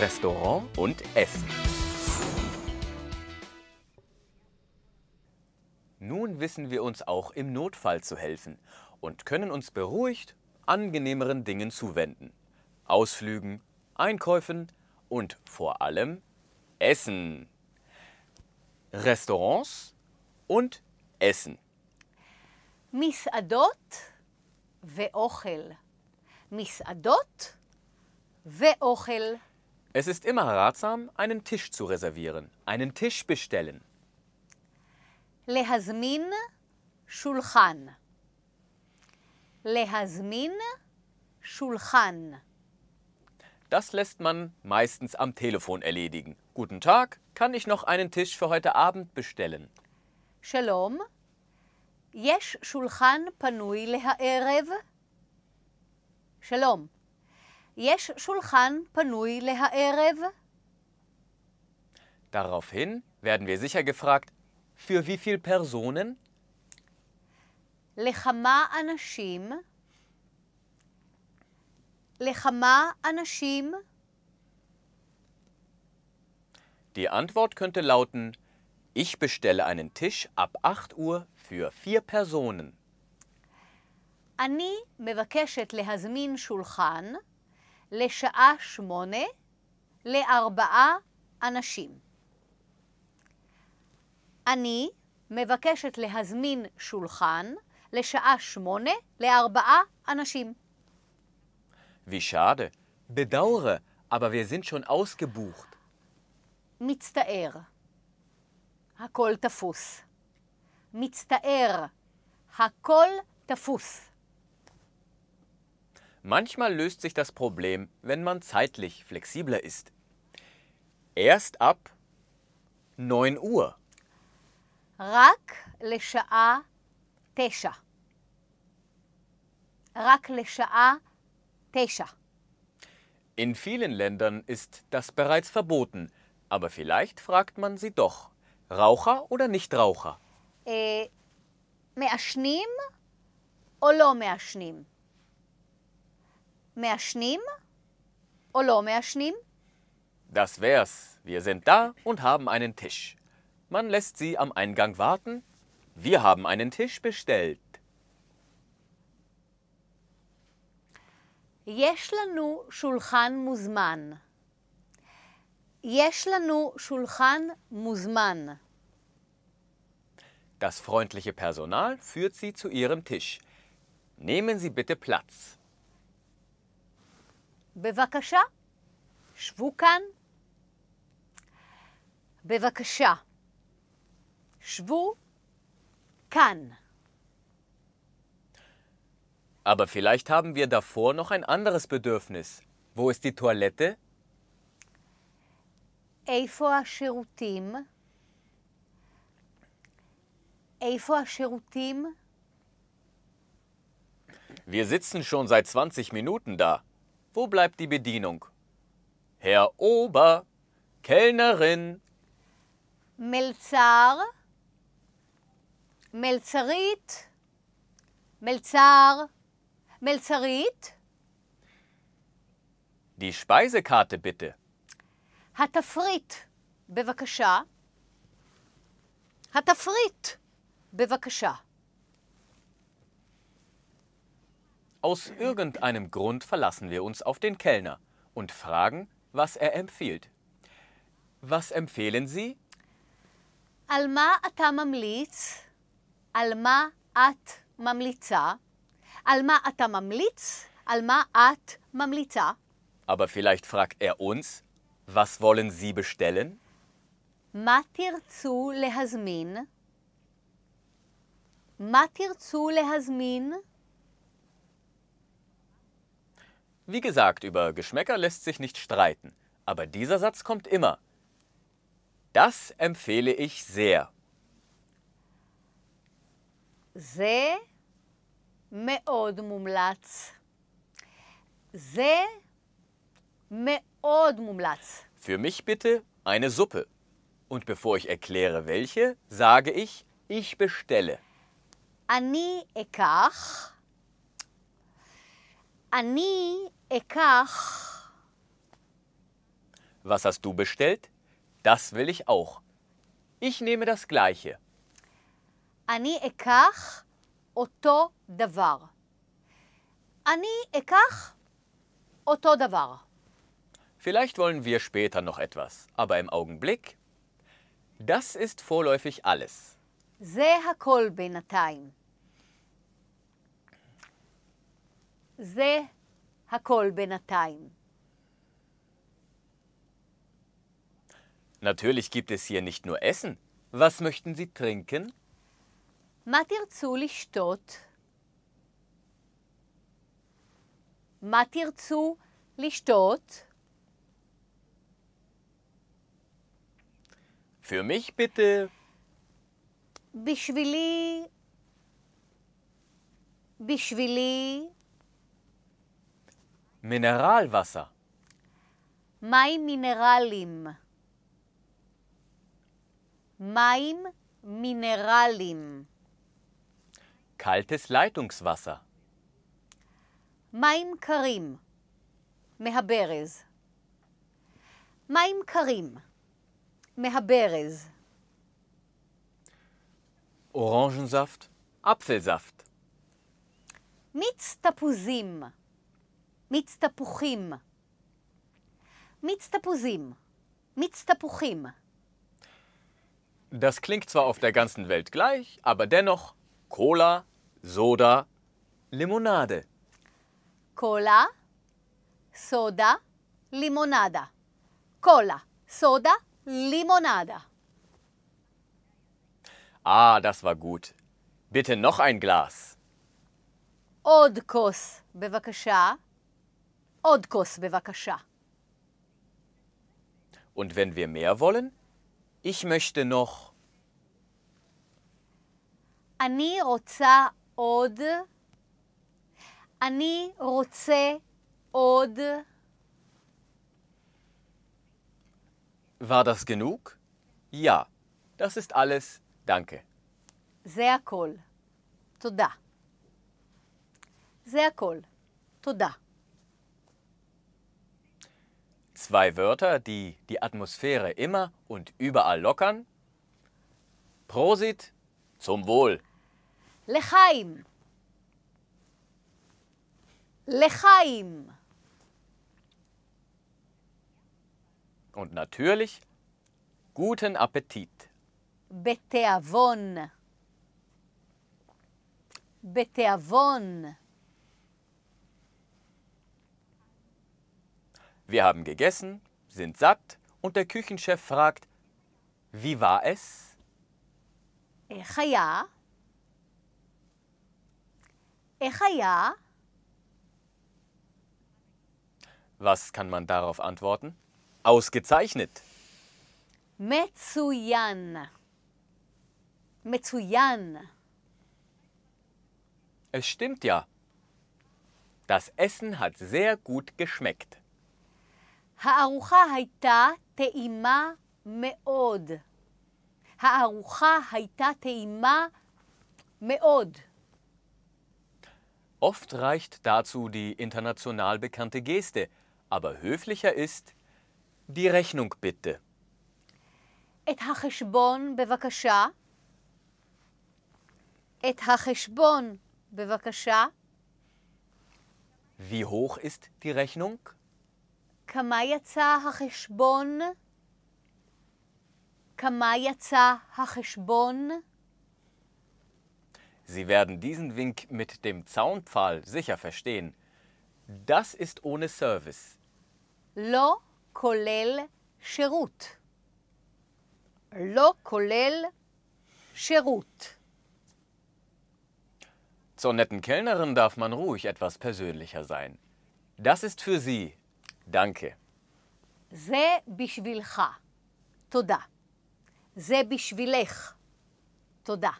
Restaurant und Essen. Nun wissen wir uns auch im Notfall zu helfen und können uns beruhigt angenehmeren Dingen zuwenden. Ausflügen, Einkäufen und vor allem Essen. Restaurants und Essen. מסעדות ואוכל. מסעדות ואוכל. Es ist immer ratsam, einen Tisch zu reservieren, einen Tisch bestellen. להזמין שולחן. להזמין שולחן. Das lässt man meistens am Telefon erledigen. Guten Tag, kann ich noch einen Tisch für heute Abend bestellen? Shalom. Yesh שולחן Panui Lehaerev. Shalom. יש שולחן פנוי להערב? Daraufhin werden wir sicher gefragt, für wie viele Personen? לכמה אנשים? לכמה אנשים? Die Antwort könnte lauten, ich bestelle einen Tisch ab 8 Uhr für vier Personen. אני מבקשת להזמין שולחן לשעה שמונה לארבעה אנשים. אני מבקשת להזמין שולחן לשעה שמונה לארבעה אנשים. וישאד, schade. Bedauere, ויזין שון אוס schon מצטער. הכל תפוס. מצטער. הכל תפוס. Manchmal löst sich das Problem, wenn man zeitlich flexibler ist. Erst ab 9 Uhr. Rak le רק לשעה תשע. רק לשעה תשע. In vielen Ländern ist das bereits verboten, aber vielleicht fragt man sie doch. Raucher oder Nichtraucher? מעשנים או לא מעשנים? מעשנים או לא Das wär's. Wir sind da und haben einen Tisch. Man lässt sie am Eingang warten. Wir haben einen Tisch bestellt. יש לנו שולחן מוזמן. יש לנו Das freundliche Personal führt sie zu ihrem Tisch. Nehmen Sie bitte Platz. בבקשה, שבו כאן. בבקשה, שבו כאן. Aber vielleicht haben wir davor noch ein anderes Bedürfnis. Wo ist die Toilette? Eifo השירותים? Eifo השירותים? Wir sitzen schon seit 20 Minuten da. Wo bleibt die Bedienung? Herr Ober, Kellnerin. Melzar, Melzerit, Melzar, Melzerit. Die Speisekarte bitte. התפריט, בבקשה. התפריט, בבקשה. Aus irgendeinem Grund verlassen wir uns auf den Kellner und fragen, was er empfiehlt. Was empfehlen Sie? Alma ata mamlitz, alma at mamlitza, alma ata mamlitz, alma at mamlitza. Aber vielleicht fragt er uns, was wollen Sie bestellen? Matir zu lehasmin. Matir zu lehasmin. Wie gesagt, über Geschmäcker lässt sich nicht streiten, aber dieser Satz kommt immer. Das empfehle ich sehr. זה מאוד מומלץ. זה מאוד מומלץ. Für mich bitte eine Suppe. Und bevor ich erkläre, welche, sage ich, ich bestelle. אני אקח אני אקח... Was hast du bestellt? Das will ich auch. Ich nehme das Gleiche. אני אקח אותו דבר. אני אקח אותו דבר. Vielleicht wollen wir später noch etwas, aber im Augenblick, das ist vorläufig alles. זה הכל בינתיים. זה הכל בינתיים. Natürlich gibt es hier nicht nur Essen. Was möchten Sie trinken? מה תרצו לשתות? מה תרצו לשתות? Für mich bitte. Bischwili. Bischwili. Mineralwasser. מים mineralim. מים mineralim. Kaltes Leitungswasser. מים karim. Mehaberes. מים karim. Mehaberes. Orangensaft, Apfelsaft. מיץ תפוזים. מיץ תפוחים. מיץ תפוזים. מיץ תפוחים. Das klingt zwar auf der ganzen Welt gleich, aber dennoch Cola, Soda, Limonade. Cola, Soda, Limonada. Cola, Soda, Limonada. Ah, das war gut. Bitte noch ein Glas. עוד כוס, בבקשה. עוד כוס בבקשה. Und wenn wir mehr wollen? Ich möchte noch. אני רוצה עוד. אני רוצה עוד. War das genug? Ja, das ist alles. Danke. Sehr הכל. תודה. Sehr הכל. תודה. Zwei Wörter, die die Atmosphäre immer und überall lockern. Prosit, zum Wohl. Lechaim. Lechaim. Und natürlich guten Appetit. Beteavon. Beteavon. Wir haben gegessen, sind satt und der Küchenchef fragt, wie war es? Echaya. Echaya. Was kann man darauf antworten? Ausgezeichnet. Metsuyan. Metsuyan. Es stimmt ja. Das Essen hat sehr gut geschmeckt. הארוחה הייתה טעימה מאוד. הארוחה הייתה טעימה מאוד. Oft reicht dazu die international bekannte Geste, aber höflicher ist die Rechnung bitte. Et את החשבון Et את החשבון בבקשה. Wie hoch ist die Rechnung? כמה יצא החשבון? כמה יצא החשבון? Sie werden diesen Wink mit dem Zaunpfahl sicher verstehen. Das ist ohne Service. Lo kolel שירות. Lo kolel שירות. Zur netten Kellnerin darf man ruhig etwas persönlicher sein. Das ist für Sie דנקה. זה בשבילך. תודה. זה בשבילך. תודה.